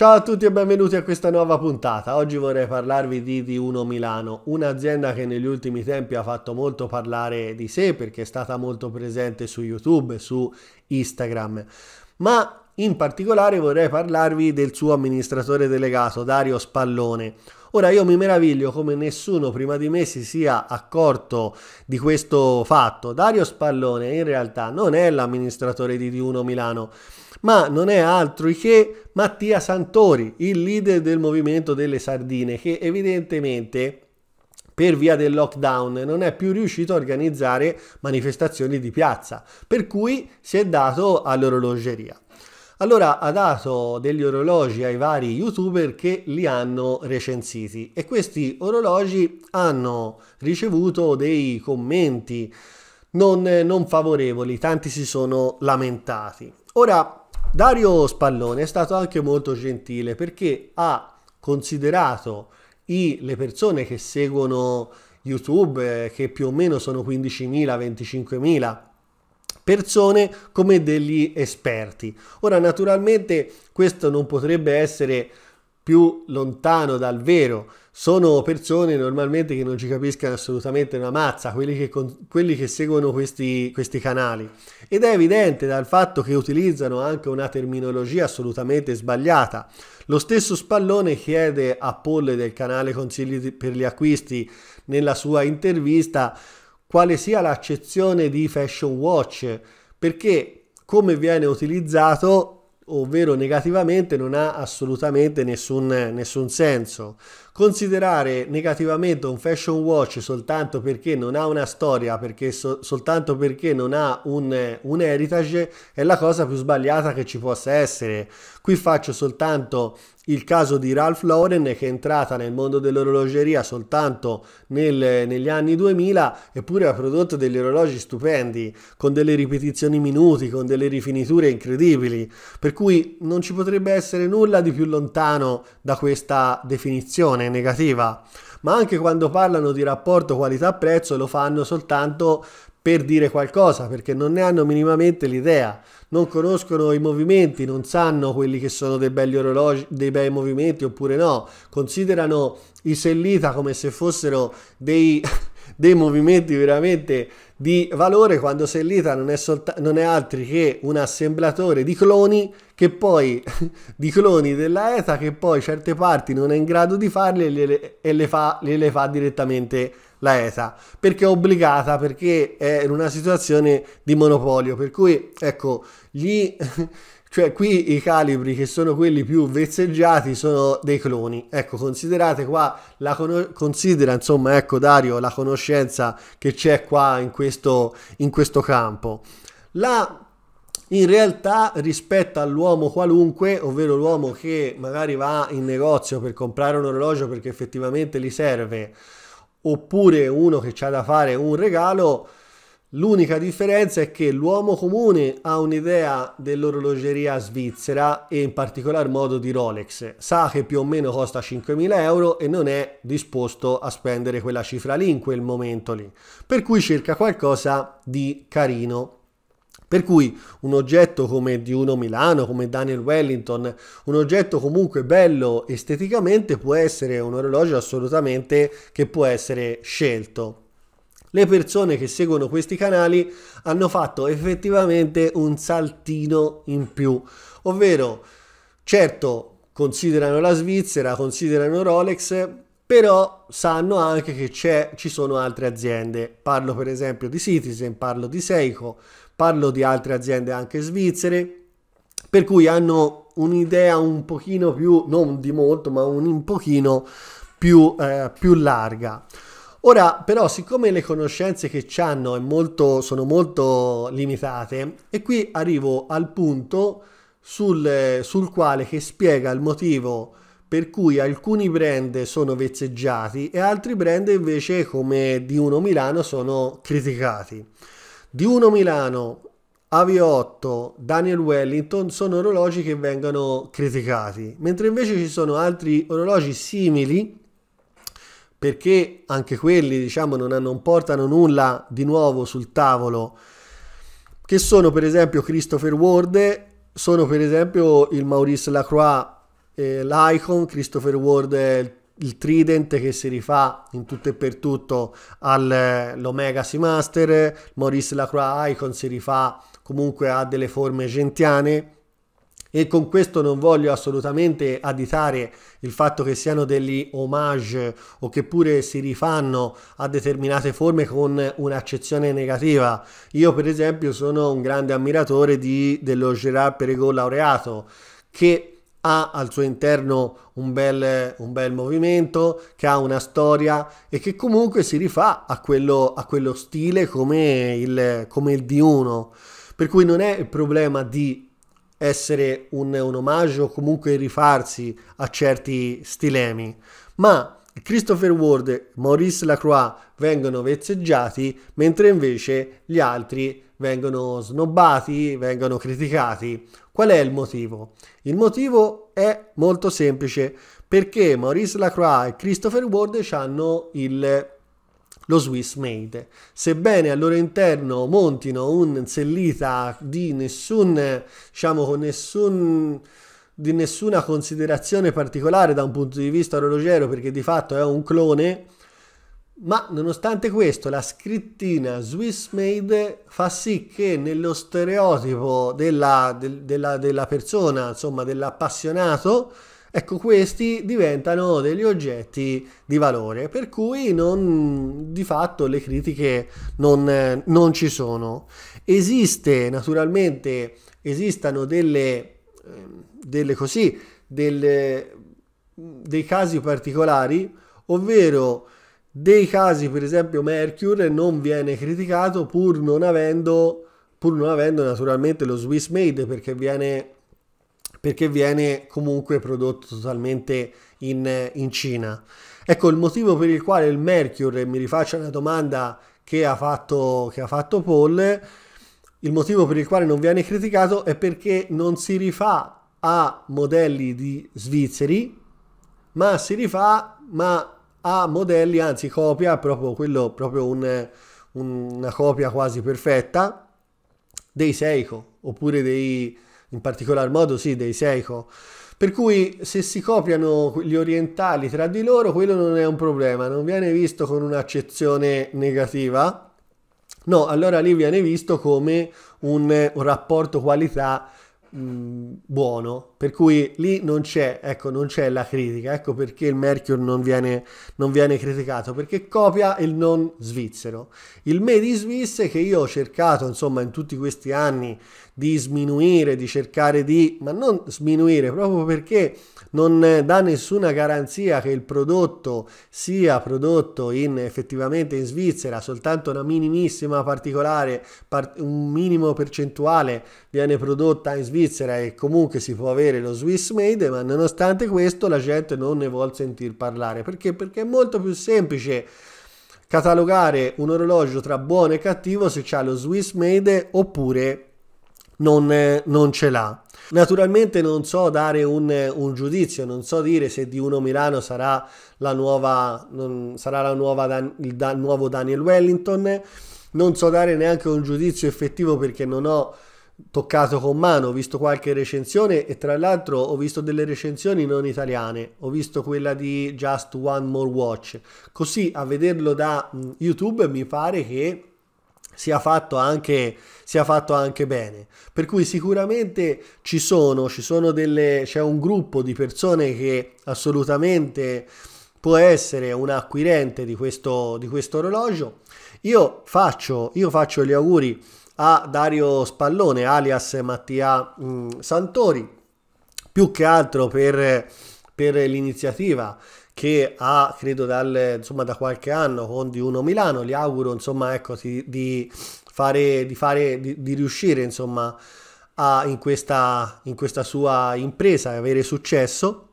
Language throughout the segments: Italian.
Ciao a tutti e benvenuti a questa nuova puntata. Oggi vorrei parlarvi di D1 Milano, un'azienda che negli ultimi tempi ha fatto molto parlare di sé perché è stata molto presente su YouTube, su Instagram. Ma in particolare vorrei parlarvi del suo amministratore delegato Dario Spallone Ora io mi meraviglio come nessuno prima di me si sia accorto di questo fatto. Dario Spallone in realtà non è l'amministratore di D1 Milano, ma non è altro che Mattia Santori, il leader del movimento delle sardine, che evidentemente per via del lockdown non è più riuscito a organizzare manifestazioni di piazza, per cui si è dato all'orologeria. Allora ha dato degli orologi ai vari youtuber che li hanno recensiti e questi orologi hanno ricevuto dei commenti non, eh, non favorevoli, tanti si sono lamentati. Ora, Dario Spallone è stato anche molto gentile perché ha considerato i, le persone che seguono YouTube, eh, che più o meno sono 15.000-25.000 persone come degli esperti. Ora naturalmente questo non potrebbe essere più lontano dal vero. Sono persone normalmente che non ci capiscono assolutamente una mazza, quelli che, con, quelli che seguono questi, questi canali. Ed è evidente dal fatto che utilizzano anche una terminologia assolutamente sbagliata. Lo stesso Spallone chiede a Polle del canale Consigli per gli acquisti nella sua intervista quale sia l'accezione di fashion watch, perché come viene utilizzato, ovvero negativamente, non ha assolutamente nessun, nessun senso. Considerare negativamente un fashion watch soltanto perché non ha una storia, perché so, soltanto perché non ha un, un heritage, è la cosa più sbagliata che ci possa essere. Qui faccio soltanto il caso di Ralph Lauren che è entrata nel mondo dell'orologeria soltanto nel, negli anni 2000 eppure ha prodotto degli orologi stupendi con delle ripetizioni minuti, con delle rifiniture incredibili, per cui non ci potrebbe essere nulla di più lontano da questa definizione discussione negativa, ma anche quando parlano di rapporto qualità-prezzo lo fanno soltanto per dire qualcosa, perché non ne hanno minimamente l'idea, non conoscono i movimenti, non sanno quelli che sono dei belli orologi, dei bei movimenti oppure no, considerano i sellita come se fossero dei, dei movimenti veramente di valore quando Sellita non è, non è altri che un assemblatore di cloni che poi di cloni della ETA che poi certe parti non è in grado di farle e le, e le fa, le, le fa direttamente la ETA perché è obbligata perché è in una situazione di monopolio per cui ecco gli Cioè qui i calibri che sono quelli più vezzeggiati sono dei cloni. Ecco, considerate qua, la con considera insomma, ecco Dario, la conoscenza che c'è qua in questo, in questo campo. La in realtà rispetto all'uomo qualunque, ovvero l'uomo che magari va in negozio per comprare un orologio perché effettivamente gli serve, oppure uno che ha da fare un regalo, L'unica differenza è che l'uomo comune ha un'idea dell'orologeria svizzera e in particolar modo di Rolex, sa che più o meno costa 5.000 euro e non è disposto a spendere quella cifra lì in quel momento lì, per cui cerca qualcosa di carino. Per cui un oggetto come di uno Milano, come Daniel Wellington, un oggetto comunque bello esteticamente può essere un orologio assolutamente che può essere scelto le persone che seguono questi canali hanno fatto effettivamente un saltino in più, ovvero certo considerano la Svizzera, considerano Rolex, però sanno anche che ci sono altre aziende, parlo per esempio di Citizen, parlo di Seiko, parlo di altre aziende anche svizzere, per cui hanno un'idea un pochino più, non di molto, ma un pochino più, eh, più larga. Ora, però, siccome le conoscenze che hanno molto, sono molto limitate, e qui arrivo al punto sul, sul quale che spiega il motivo per cui alcuni brand sono vezzeggiati e altri brand invece come di uno Milano sono criticati. Di uno Milano, Avi 8 Daniel Wellington sono orologi che vengono criticati, mentre invece ci sono altri orologi simili perché anche quelli diciamo, non, non portano nulla di nuovo sul tavolo, che sono per esempio Christopher Ward, sono per esempio il Maurice Lacroix, eh, l'Icon, Christopher Ward è il il trident che si rifà in tutto e per tutto all'Omega Seamaster, Maurice Lacroix Icon si rifà comunque a delle forme gentiane e con questo non voglio assolutamente additare il fatto che siano degli homage o che pure si rifanno a determinate forme con un'accezione negativa. Io per esempio sono un grande ammiratore di, dello Gérard Perregaux laureato che ha al suo interno un bel, un bel, movimento, che ha una storia e che comunque si rifà a quello, a quello stile come il, come il D1. Per cui non è il problema di essere un, un omaggio o comunque rifarsi a certi stilemi, ma Christopher Ward e Maurice Lacroix vengono vezzeggiati, mentre invece gli altri vengono snobbati, vengono criticati. Qual è il motivo? Il motivo è molto semplice, perché Maurice Lacroix e Christopher Ward hanno il lo Swiss Made. Sebbene al loro interno montino un sellita di nessun, diciamo, con nessun di nessuna considerazione particolare da un punto di vista orologiero perché di fatto è un clone ma nonostante questo la scrittina Swiss Made fa sì che nello stereotipo della, del, della, della persona insomma dell'appassionato Ecco, questi diventano degli oggetti di valore, per cui non, di fatto le critiche non, non ci sono. Esiste naturalmente, esistono delle, ehm, delle così, delle, dei casi particolari, ovvero dei casi per esempio Mercure non viene criticato pur non avendo, pur non avendo naturalmente lo Swiss Made perché viene perché viene comunque prodotto totalmente in, in Cina. Ecco il motivo per il quale il Mercure, mi rifaccio alla domanda che ha fatto, che ha fatto Paul, il motivo per il quale non viene criticato è perché non si rifà a modelli di svizzeri, ma si rifà ma a modelli, anzi copia proprio, quello, proprio un, un, una copia quasi perfetta dei Seiko oppure dei, in particolar modo sì dei Seiko. Per cui se si copiano gli orientali tra di loro quello non è un problema, non viene visto con un'accezione negativa, no, allora lì viene visto come un, un rapporto qualità mh, mm, buono, per cui lì non c'è, ecco, non c'è la critica, ecco perché il Mercure non viene, non viene criticato, perché copia il non svizzero. Il made in Swiss che io ho cercato, insomma, in tutti questi anni di sminuire, di cercare di, ma non sminuire, proprio perché non dà nessuna garanzia che il prodotto sia prodotto in, effettivamente in Svizzera, soltanto una minimissima particolare, part, un minimo percentuale viene prodotta in Svizzera, Svizzera e comunque si può avere lo Swiss Made, ma nonostante questo la gente non ne vuole sentir parlare. Perché? Perché è molto più semplice catalogare un orologio tra buono e cattivo se c'è lo Swiss Made oppure non, eh, non ce l'ha. Naturalmente non so dare un, un, giudizio, non so dire se di uno Milano sarà, la nuova, non, sarà la nuova, il da, nuovo Daniel Wellington, non so dare neanche un giudizio effettivo perché non ho toccato con mano, ho visto qualche recensione e tra l'altro ho visto delle recensioni non italiane, ho visto quella di Just One More Watch, così a vederlo da mm, YouTube mi pare che sia fatto, anche, sia fatto anche, bene. Per cui sicuramente ci sono, ci sono delle, c'è un gruppo di persone che assolutamente può essere un acquirente di questo, di questo orologio. Io faccio, io faccio gli auguri a Dario Spallone, alias Mattia mh, mm, Santori, più che altro per, per l'iniziativa che ha credo dal, insomma, da qualche anno con di uno Milano gli auguro insomma ecco di, di fare di fare di, di riuscire insomma a, in, questa, in questa sua impresa e avere successo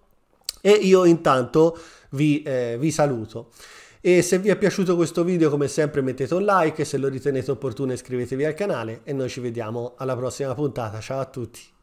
e io intanto vi, eh, vi saluto e se vi è piaciuto questo video come sempre mettete un like, se lo ritenete opportuno iscrivetevi al canale e noi ci vediamo alla prossima puntata. Ciao a tutti!